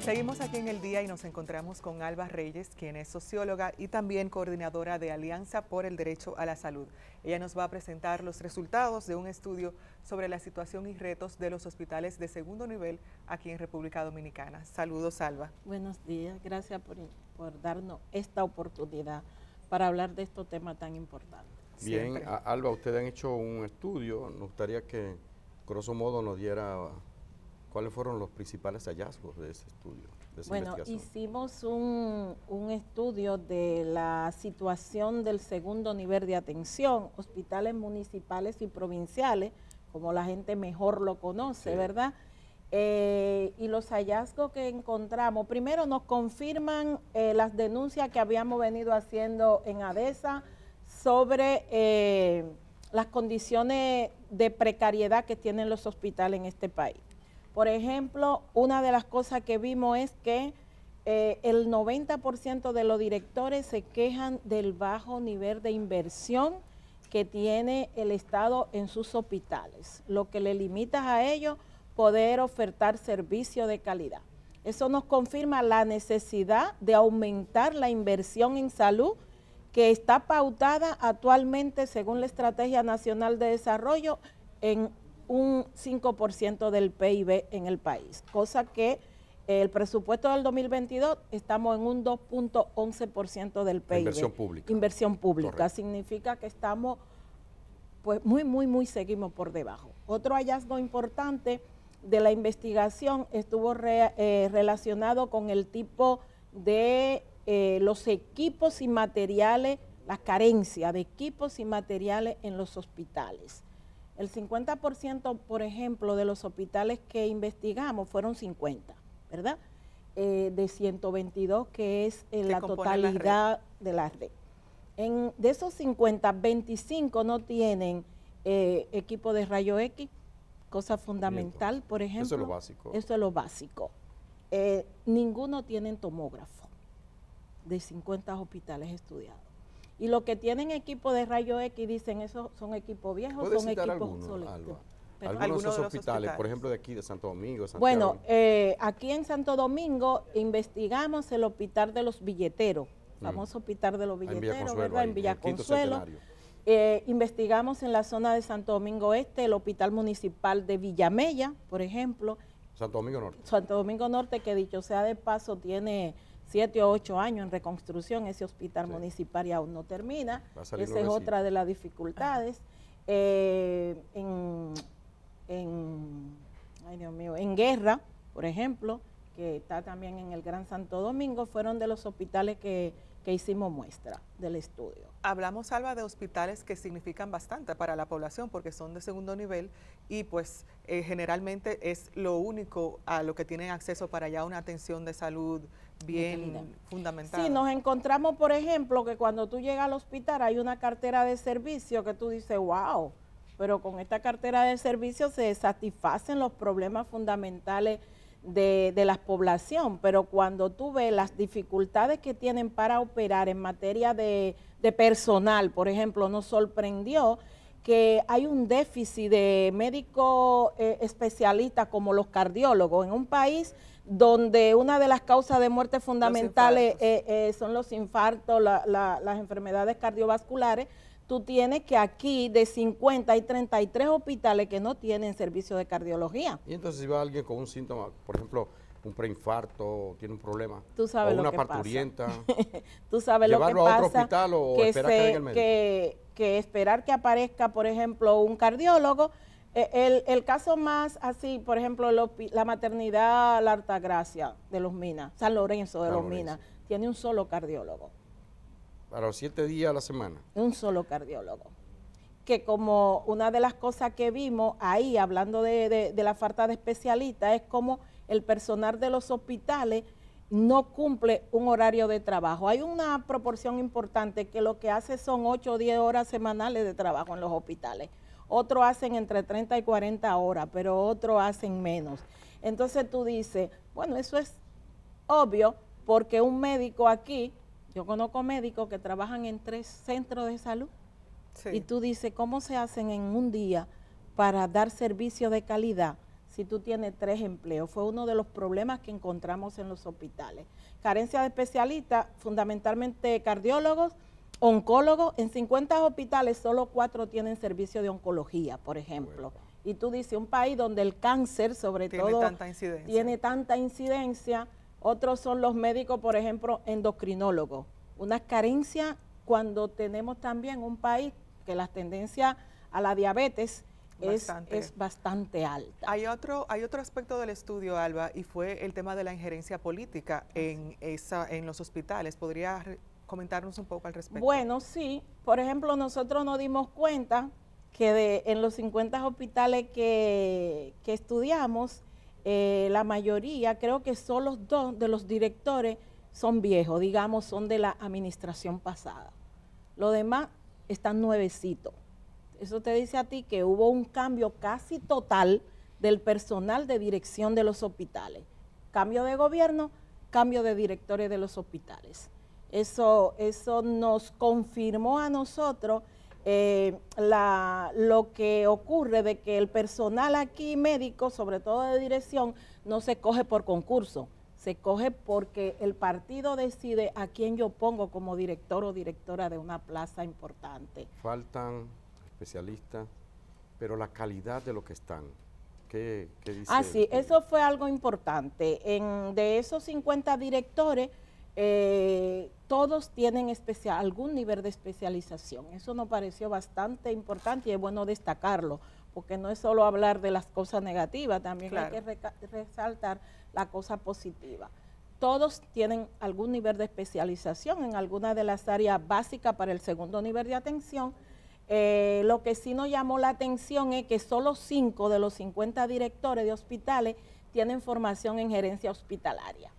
Seguimos aquí en el día y nos encontramos con Alba Reyes, quien es socióloga y también coordinadora de Alianza por el Derecho a la Salud. Ella nos va a presentar los resultados de un estudio sobre la situación y retos de los hospitales de segundo nivel aquí en República Dominicana. Saludos, Alba. Buenos días, gracias por, darnos esta oportunidad para hablar de este tema tan importante. Bien, Alba, ustedes han hecho un estudio, nos gustaría que, grosso modo, nos diera ¿Cuáles fueron los principales hallazgos de ese estudio? bueno, hicimos un, estudio de la situación del segundo nivel de atención, hospitales municipales y provinciales, como la gente mejor lo conoce, ¿verdad? Eh, y los hallazgos que encontramos, primero nos confirman eh, las denuncias que habíamos venido haciendo en ADESA sobre eh, las condiciones de precariedad que tienen los hospitales en este país. Por ejemplo, una de las cosas que vimos es que eh, el 90% de los directores se quejan del bajo nivel de inversión que tiene el Estado en sus hospitales, lo que le limita a ellos poder ofertar servicios de calidad. Eso nos confirma la necesidad de aumentar la inversión en salud que está pautada actualmente según la Estrategia Nacional de Desarrollo en un 5% del PIB en el país, cosa que el presupuesto del 2022 estamos en un 2.11% del PIB. Inversión pública. Inversión pública. Significa que estamos, pues muy, muy, muy seguimos por debajo. Otro hallazgo importante de la investigación estuvo eh, relacionado con el tipo de eh, los equipos y materiales, la carencia de equipos y materiales en los hospitales. El 50%, por ejemplo, de los hospitales que investigamos fueron 50, ¿verdad? Eh, de 122, que es eh, la totalidad de la red. de esos 50, 25 no tienen eh, equipo de rayo X, cosa fundamental, por ejemplo. Eso es lo básico. Eso es lo básico. ninguno tiene tomógrafo de 50 hospitales estudiados. Y los que tienen equipo de rayo X dicen, esos son equipos viejos, son equipos obsoletos. algunos de esos hospitales, por ejemplo, de aquí, de Santo Domingo. Bueno, eh, aquí en Santo Domingo investigamos el hospital de los billeteros, mm. famoso hospital de los billeteros, ¿verdad? en Villa eh, investigamos en la zona de Santo Domingo Este el Hospital Municipal de Villamella, por ejemplo. Santo Domingo Norte. Santo Domingo Norte, que dicho sea de paso, tiene siete o ocho años en reconstrucción, ese hospital municipal ya aún no termina, esa es otra de las dificultades. Eh, en, ay Dios mío, en guerra, por ejemplo, que está también en el Gran Santo Domingo, fueron de los hospitales que que hicimos muestra del estudio. Hablamos, Alba, de hospitales que significan bastante para la población porque son de segundo nivel y pues eh, generalmente es lo único a lo que tienen acceso para ya una atención de salud bien fundamental. Sí, nos encontramos, por ejemplo, que cuando tú llegas al hospital hay una cartera de servicio que tú dices, wow, pero con esta cartera de servicio se satisfacen los problemas fundamentales de, de la población, pero cuando tú ves las dificultades que tienen para operar en materia de, de personal, por ejemplo, nos sorprendió que hay un déficit de médicos eh, especialistas como los cardiólogos en un país donde una de las causas de muerte fundamentales eh, eh, son los infartos, las enfermedades cardiovasculares, tú tienes que aquí de 50 hay 33 hospitales que no tienen servicio de cardiología. Y entonces si va alguien con un síntoma, por ejemplo, un preinfarto, tiene un problema, una parturienta, tú sabes que a otro hospital o esperar que, que esperar que aparezca, por ejemplo, un cardiólogo. E, el, caso más así, por ejemplo, la maternidad La Gracia de los Minas, San Lorenzo de los Minas, tiene un solo cardiólogo para los siete días a la semana. Un solo cardiólogo. Que como una de las cosas que vimos ahí, hablando de, la falta de especialistas, es como el personal de los hospitales no cumple un horario de trabajo. Hay una proporción importante que lo que hace son ocho o diez horas semanales de trabajo en los hospitales. Otros hacen entre 30 y 40 horas, pero otros hacen menos. Entonces tú dices, bueno, eso es obvio porque un médico aquí yo conozco médicos que trabajan en tres centros de salud y tú dices, ¿cómo se hacen en un día para dar servicio de calidad si tú tienes tres empleos? Fue uno de los problemas que encontramos en los hospitales. Carencia de especialistas, fundamentalmente cardiólogos, oncólogos. En 50 hospitales solo cuatro tienen servicio de oncología, por ejemplo. Y tú dices, un país donde el cáncer, sobre todo, tiene tanta incidencia otros son los médicos, por ejemplo, endocrinólogos. Una carencia cuando tenemos también un país que la tendencia a la diabetes Es, es, bastante alta. Hay otro, hay otro aspecto del estudio, Alba, y fue el tema de la injerencia política en, en los hospitales. ¿Podría comentarnos un poco al respecto? Bueno, sí. Por ejemplo, nosotros nos dimos cuenta que de, en los 50 hospitales que estudiamos, eh, la mayoría, creo que solo dos de los directores son viejos, digamos, son de la administración pasada. Lo demás están nuevecitos. Eso te dice a ti que hubo un cambio casi total del personal de dirección de los hospitales. Cambio de gobierno, cambio de directores de los hospitales. eso nos confirmó a nosotros eh, lo que ocurre de que el personal aquí médico, sobre todo de dirección, no se coge por concurso, se coge porque el partido decide a quién yo pongo como director o directora de una plaza importante. Faltan especialistas, pero la calidad de lo que están. ¿Qué, qué dice ah, sí, eso fue algo importante. En, de esos 50 directores, eh, todos tienen algún nivel de especialización. Eso nos pareció bastante importante y es bueno destacarlo, porque no es solo hablar de las cosas negativas, también hay que resaltar la cosa positiva. Todos tienen algún nivel de especialización en alguna de las áreas básicas para el segundo nivel de atención. Eh, lo que sí nos llamó la atención es que solo cinco de los 50 directores de hospitales tienen formación en gerencia hospitalaria.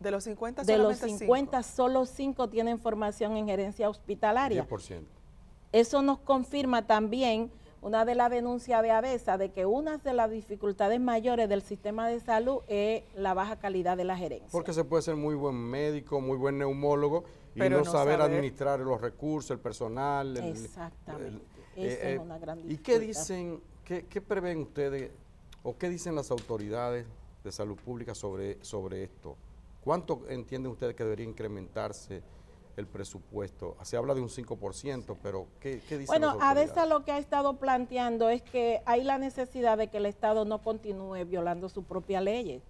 De los 50, de los 50 solo 5 tienen formación en gerencia hospitalaria. 10%. Eso nos confirma también una de las denuncias de ABESA de que una de las dificultades mayores del sistema de salud es la baja calidad de la gerencia. Porque se puede ser muy buen médico, muy buen neumólogo y no, saber, administrar los recursos, el personal. Exactamente. es eh, eh, una gran dificultad. ¿Y qué dicen, qué, qué prevén ustedes o qué dicen las autoridades de salud pública sobre, sobre esto? ¿Cuánto entienden ustedes que debería incrementarse el presupuesto? Se habla de un 5%, pero ¿qué, qué dicen Bueno, ADESA lo que ha estado planteando es que hay la necesidad de que el Estado no continúe violando su propia ley.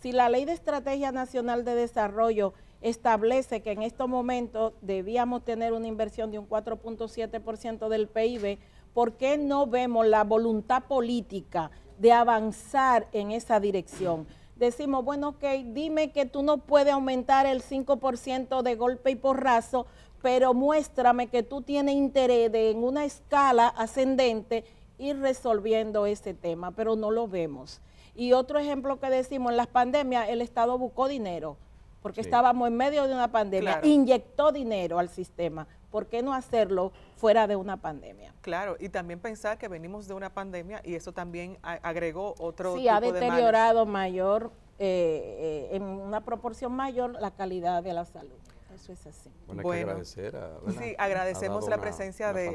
Si la Ley de Estrategia Nacional de Desarrollo establece que en estos momentos debíamos tener una inversión de un 4.7% del PIB, ¿por qué no vemos la voluntad política de avanzar en esa dirección? decimos, bueno, ok, dime que tú no puedes aumentar el 5% de golpe y porrazo, pero muéstrame que tú tienes interés en una escala ascendente ir resolviendo ese tema, pero no lo vemos. Y otro ejemplo que decimos, en las pandemias el Estado buscó dinero, porque estábamos en medio de una pandemia, inyectó dinero al sistema, ¿por qué no hacerlo fuera de una pandemia? Claro, y también pensar que venimos de una pandemia y eso también agregó otro. tipo ha deteriorado mayor, eh, eh, en una proporción mayor, la calidad de la salud. Eso es así. Bueno, agradecer. sí, agradecemos la presencia de,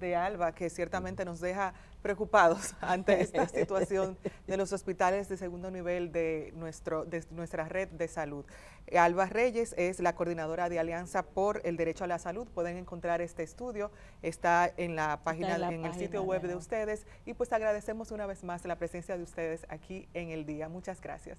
de, Alba, que ciertamente nos deja preocupados ante esta situación de los hospitales de segundo nivel de, nuestro, de nuestra red de salud. Alba Reyes es la coordinadora de Alianza por el Derecho a la Salud. Pueden encontrar este estudio, está en la página, en, el sitio web de ustedes. Y pues agradecemos una vez más la presencia de ustedes aquí en el día. Muchas gracias.